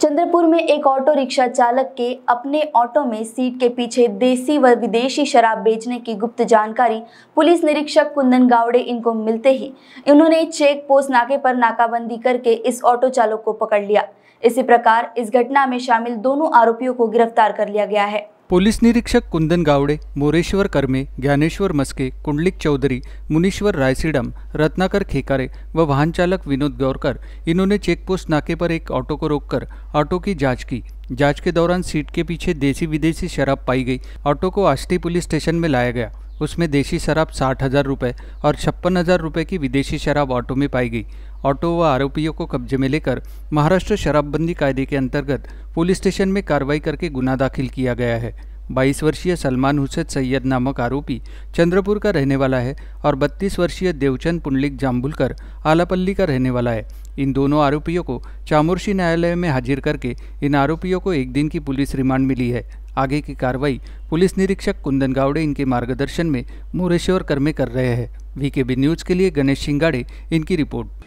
चंद्रपुर में एक auto rickshaw चालक के अपने ऑटो में सीट के पीछे देसी व विदेशी शराब बेचने की गुप्त जानकारी पुलिस निरीक्षक कुंदन गावड़े इनको मिलते ही इन्होंने चेक पोस्ट नाके पर नाकाबंदी करके इस ऑटो चालक को पकड़ लिया इसी प्रकार इस घटना में शामिल दोनों आरोपियों को गिरफ्तार कर लिया गया है पोलिस निरीक्षक कुंदन गावडे मोरेश्वर कर्मे ज्ञानेश्वर मस्के कुंडलिक चौधरी मुनीश्वर रायसीडम रत्नाकर खेकारे व वाहन चालक विनोद गौरकर इन्होंने चेकपोस्ट नाके पर एक ऑटो को रोककर ऑटो की जांच की जांच के दौरान सीट के पीछे देसी विदेशी शराब पाई गई ऑटो को आष्टी पुलिस स्टेशन में लाया गया उसमें देशी शराब साठ हज़ार रुपये और छप्पन हज़ार रुपये की विदेशी शराब ऑटो में पाई गई ऑटो व आरोपियों को कब्जे में लेकर महाराष्ट्र शराबबंदी कायदे के अंतर्गत पुलिस स्टेशन में कार्रवाई करके गुना दाखिल किया गया है 22 वर्षीय सलमान हुसैन सैयद नामक आरोपी चंद्रपुर का रहने वाला है और 32 वर्षीय देवचंद पुंडलिक जाम्बुलकर आलापल्ली का रहने वाला है इन दोनों आरोपियों को चामुर्शी न्यायालय में हाजिर करके इन आरोपियों को एक दिन की पुलिस रिमांड मिली है आगे की कार्रवाई पुलिस निरीक्षक कुंदन गावड़े इनके मार्गदर्शन में मोरेश्वर कर में कर रहे हैं वीकेबी न्यूज के लिए गणेश सिंगाड़े इनकी रिपोर्ट